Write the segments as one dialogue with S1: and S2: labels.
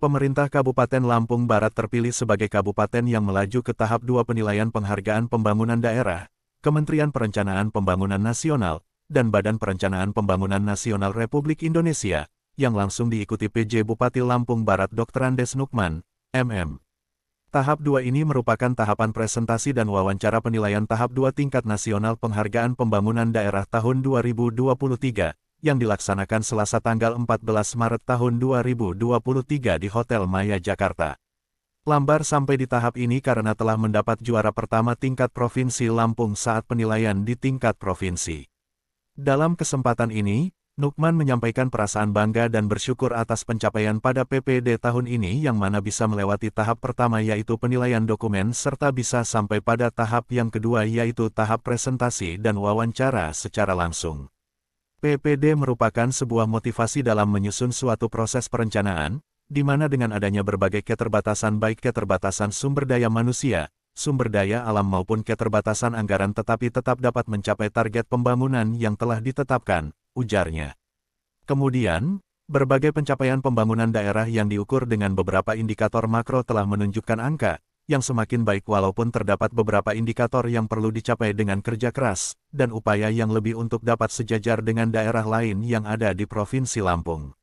S1: pemerintah Kabupaten Lampung Barat terpilih sebagai kabupaten yang melaju ke tahap dua penilaian penghargaan pembangunan daerah, Kementerian Perencanaan Pembangunan Nasional, dan Badan Perencanaan Pembangunan Nasional Republik Indonesia, yang langsung diikuti PJ Bupati Lampung Barat Dr. Andes Nukman, MM. Tahap 2 ini merupakan tahapan presentasi dan wawancara penilaian tahap dua tingkat nasional penghargaan pembangunan daerah tahun 2023, yang dilaksanakan Selasa tanggal 14 Maret tahun 2023 di Hotel Maya Jakarta. Lambar sampai di tahap ini karena telah mendapat juara pertama tingkat Provinsi Lampung saat penilaian di tingkat provinsi. Dalam kesempatan ini, Nukman menyampaikan perasaan bangga dan bersyukur atas pencapaian pada PPD tahun ini yang mana bisa melewati tahap pertama yaitu penilaian dokumen serta bisa sampai pada tahap yang kedua yaitu tahap presentasi dan wawancara secara langsung. PPD merupakan sebuah motivasi dalam menyusun suatu proses perencanaan, di mana dengan adanya berbagai keterbatasan baik keterbatasan sumber daya manusia, sumber daya alam maupun keterbatasan anggaran tetapi tetap dapat mencapai target pembangunan yang telah ditetapkan, ujarnya. Kemudian, berbagai pencapaian pembangunan daerah yang diukur dengan beberapa indikator makro telah menunjukkan angka, yang semakin baik walaupun terdapat beberapa indikator yang perlu dicapai dengan kerja keras, dan upaya yang lebih untuk dapat sejajar dengan daerah lain yang ada di Provinsi Lampung.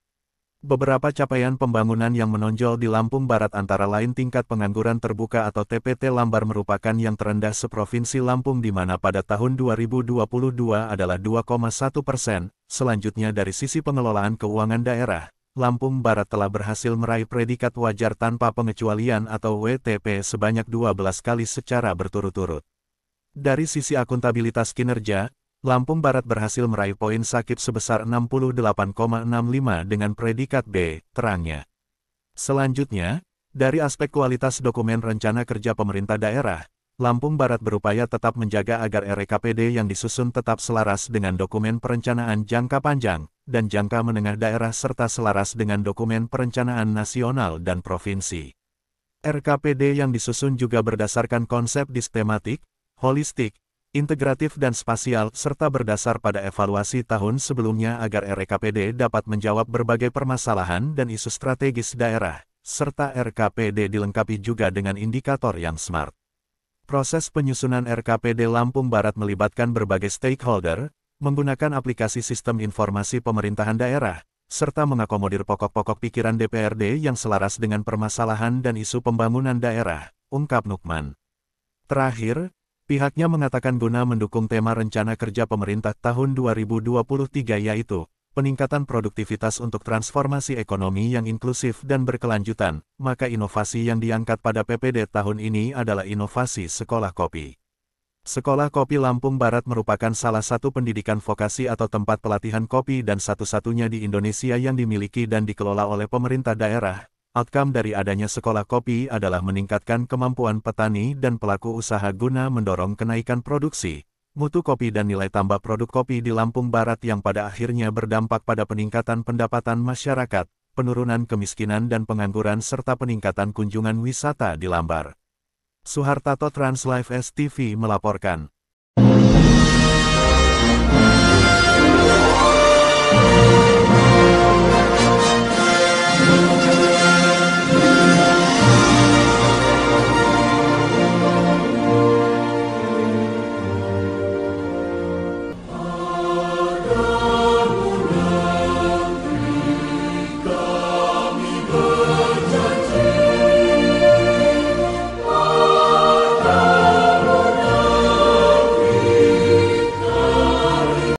S1: Beberapa capaian pembangunan yang menonjol di Lampung Barat antara lain tingkat pengangguran terbuka atau TPT Lambar merupakan yang terendah seprovinsi Lampung di mana pada tahun 2022 adalah 2,1 persen, selanjutnya dari sisi pengelolaan keuangan daerah, Lampung Barat telah berhasil meraih predikat wajar tanpa pengecualian atau WTP sebanyak 12 kali secara berturut-turut. Dari sisi akuntabilitas kinerja, Lampung Barat berhasil meraih poin sakit sebesar 68,65 dengan predikat B, terangnya. Selanjutnya, dari aspek kualitas dokumen rencana kerja pemerintah daerah, Lampung Barat berupaya tetap menjaga agar RKPD e yang disusun tetap selaras dengan dokumen perencanaan jangka panjang, dan jangka menengah daerah serta selaras dengan dokumen perencanaan nasional dan provinsi. RKPD yang disusun juga berdasarkan konsep sistematik, holistik, integratif dan spasial serta berdasar pada evaluasi tahun sebelumnya agar RKPD dapat menjawab berbagai permasalahan dan isu strategis daerah, serta RKPD dilengkapi juga dengan indikator yang smart. Proses penyusunan RKPD Lampung Barat melibatkan berbagai stakeholder, menggunakan aplikasi sistem informasi pemerintahan daerah, serta mengakomodir pokok-pokok pikiran DPRD yang selaras dengan permasalahan dan isu pembangunan daerah, ungkap Nukman. Terakhir, pihaknya mengatakan guna mendukung tema rencana kerja pemerintah tahun 2023 yaitu peningkatan produktivitas untuk transformasi ekonomi yang inklusif dan berkelanjutan, maka inovasi yang diangkat pada PPD tahun ini adalah inovasi sekolah kopi. Sekolah Kopi Lampung Barat merupakan salah satu pendidikan vokasi atau tempat pelatihan kopi dan satu-satunya di Indonesia yang dimiliki dan dikelola oleh pemerintah daerah. Outcome dari adanya sekolah kopi adalah meningkatkan kemampuan petani dan pelaku usaha guna mendorong kenaikan produksi, mutu kopi dan nilai tambah produk kopi di Lampung Barat yang pada akhirnya berdampak pada peningkatan pendapatan masyarakat, penurunan kemiskinan dan pengangguran serta peningkatan kunjungan wisata di Lampar. Suhartato Translife STV melaporkan.